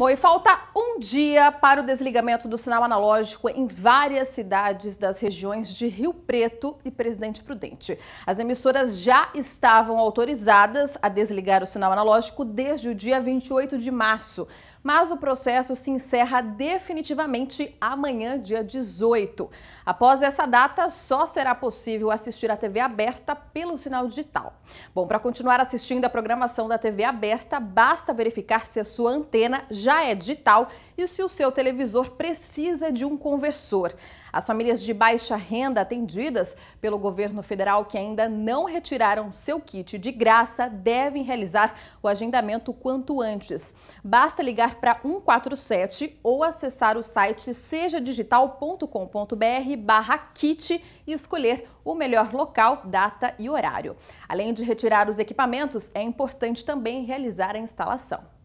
Bom, e falta um dia para o desligamento do sinal analógico em várias cidades das regiões de Rio Preto e Presidente Prudente. As emissoras já estavam autorizadas a desligar o sinal analógico desde o dia 28 de março, mas o processo se encerra definitivamente amanhã, dia 18. Após essa data, só será possível assistir a TV aberta pelo sinal digital. Bom, para continuar assistindo a programação da TV aberta, basta verificar se a sua antena já já é digital e se o seu televisor precisa de um conversor. As famílias de baixa renda atendidas pelo governo federal que ainda não retiraram seu kit de graça devem realizar o agendamento quanto antes. Basta ligar para 147 ou acessar o site sejadigital.com.br/kit e escolher o melhor local, data e horário. Além de retirar os equipamentos, é importante também realizar a instalação.